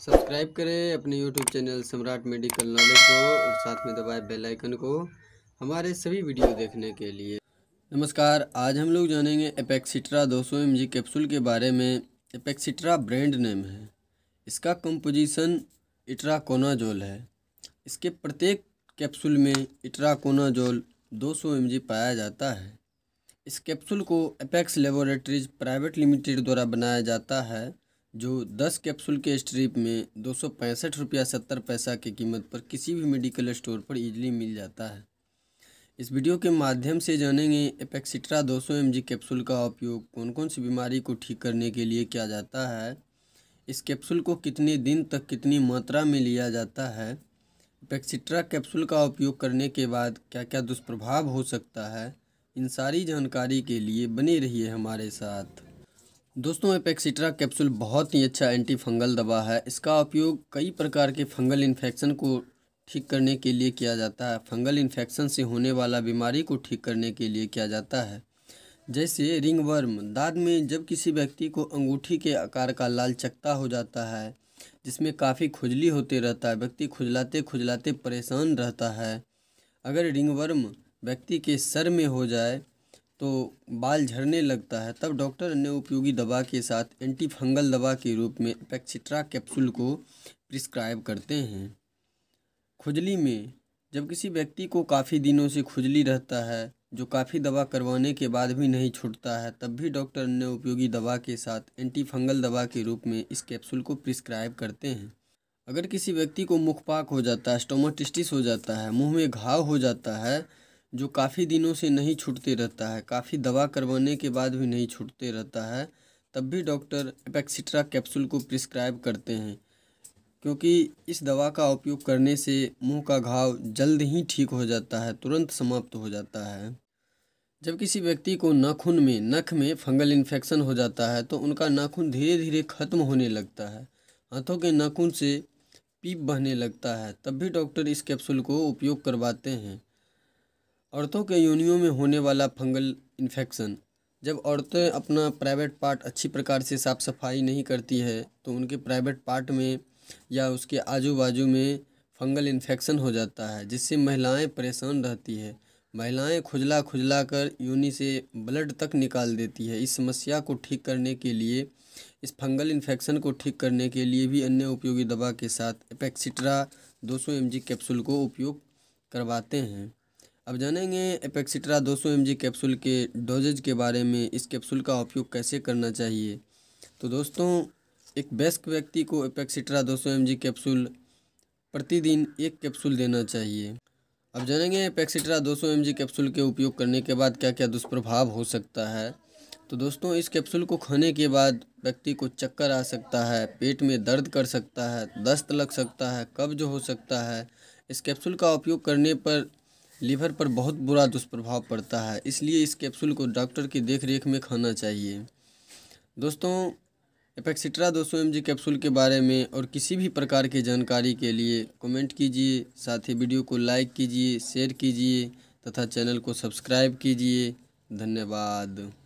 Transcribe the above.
subscribe करें अपने YouTube channel Samrat medical knowledge को और साथ में दबाए बेल आइकन को हमारे सभी वीडियो देखने के लिए नमस्कार आज हम लोग जानेंगे एपेक्सिट्रा 200 सौ कैप्सूल के बारे में एपेक्सिट्रा ब्रांड नेम है इसका कंपोजिशन इट्राकोनाजोल है इसके प्रत्येक कैप्सूल में इट्राकोनाजोल 200 सौ पाया जाता है इस कैप्सूल को एपेक्स लेबोरेटरीज प्राइवेट लिमिटेड द्वारा बनाया जाता है जो 10 कैप्सूल के स्ट्रिप में दो सौ पैंसठ रुपया सत्तर पैसा की कीमत पर किसी भी मेडिकल स्टोर पर इजीली मिल जाता है इस वीडियो के माध्यम से जानेंगे एपेक्सिट्रा 200 सौ कैप्सूल का उपयोग कौन कौन सी बीमारी को ठीक करने के लिए किया जाता है इस कैप्सूल को कितने दिन तक कितनी मात्रा में लिया जाता है एपेक्सिट्रा कैप्सूल का उपयोग करने के बाद क्या क्या दुष्प्रभाव हो सकता है इन सारी जानकारी के लिए बने रहिए हमारे साथ दोस्तों एपेक्सिट्रा कैप्सूल बहुत ही अच्छा एंटी फंगल दवा है इसका उपयोग कई प्रकार के फंगल इन्फेक्शन को ठीक करने के लिए किया जाता है फंगल इन्फेक्शन से होने वाला बीमारी को ठीक करने के लिए किया जाता है जैसे रिंगवर्म दाद में जब किसी व्यक्ति को अंगूठी के आकार का लाल चकता हो जाता है जिसमें काफ़ी खुजली होते रहता है व्यक्ति खुजलाते खुजलाते परेशान रहता है अगर रिंगवर्म व्यक्ति के सर में हो जाए तो बाल झड़ने लगता है तब डॉक्टर ने उपयोगी दवा के साथ एंटी फंगल दवा के रूप में पेक्सिट्रा कैप्सूल को प्रिस्क्राइब करते हैं खुजली में जब किसी व्यक्ति को काफ़ी दिनों से खुजली रहता है जो काफ़ी दवा करवाने के बाद भी नहीं छूटता है तब भी डॉक्टर ने उपयोगी दवा के साथ एंटी फंगल दवा के रूप में इस कैप्सूल को प्रिस्क्राइब करते हैं अगर किसी व्यक्ति को मुखपाक हो जाता है स्टोमोटिस्टिस हो जाता है मुंह में घाव हो जाता है जो काफ़ी दिनों से नहीं छूटते रहता है काफ़ी दवा करवाने के बाद भी नहीं छूटते रहता है तब भी डॉक्टर एपेक्सिट्रा कैप्सूल को प्रिस्क्राइब करते हैं क्योंकि इस दवा का उपयोग करने से मुंह का घाव जल्द ही ठीक हो जाता है तुरंत समाप्त हो जाता है जब किसी व्यक्ति को नाखून में नख में फंगल इन्फेक्शन हो जाता है तो उनका नाखून धीरे धीरे ख़त्म होने लगता है हाथों के नाखून से पीप बहने लगता है तब भी डॉक्टर इस कैप्सूल को उपयोग करवाते हैं औरतों के योनियों में होने वाला फंगल इन्फेक्शन जब औरतें अपना प्राइवेट पार्ट अच्छी प्रकार से साफ़ सफाई नहीं करती है तो उनके प्राइवेट पार्ट में या उसके आजू बाजू में फंगल इन्फेक्शन हो जाता है जिससे महिलाएं परेशान रहती है महिलाएं खुजला खुजला कर यूनि से ब्लड तक निकाल देती है इस समस्या को ठीक करने के लिए इस फंगल इन्फेक्शन को ठीक करने के लिए भी अन्य उपयोगी दवा के साथ एपेक्सिट्रा 200 सौ कैप्सूल को उपयोग करवाते हैं अब जानेंगे एपेक्सिट्रा 200 सौ कैप्सूल के डोजेज के बारे में इस कैप्सूल का उपयोग कैसे करना चाहिए तो दोस्तों एक वयस्क व्यक्ति को एपेक्सिट्रा 200 सौ कैप्सूल प्रतिदिन एक कैप्सूल देना चाहिए अब जानेंगे एपेक्सिट्रा 200 सौ कैप्सूल के उपयोग करने के बाद क्या क्या दुष्प्रभाव हो सकता है तो दोस्तों इस कैप्सूल को खाने के बाद व्यक्ति को चक्कर आ सकता है पेट में दर्द कर सकता है दस्त लग सकता है कब्ज हो सकता है इस कैप्सूल का उपयोग करने पर लीवर पर बहुत बुरा दुष्प्रभाव पड़ता है इसलिए इस कैप्सूल को डॉक्टर की देखरेख में खाना चाहिए दोस्तों एपेक्सिट्रा 200 एम कैप्सूल के बारे में और किसी भी प्रकार की जानकारी के लिए कमेंट कीजिए साथ ही वीडियो को लाइक कीजिए शेयर कीजिए तथा चैनल को सब्सक्राइब कीजिए धन्यवाद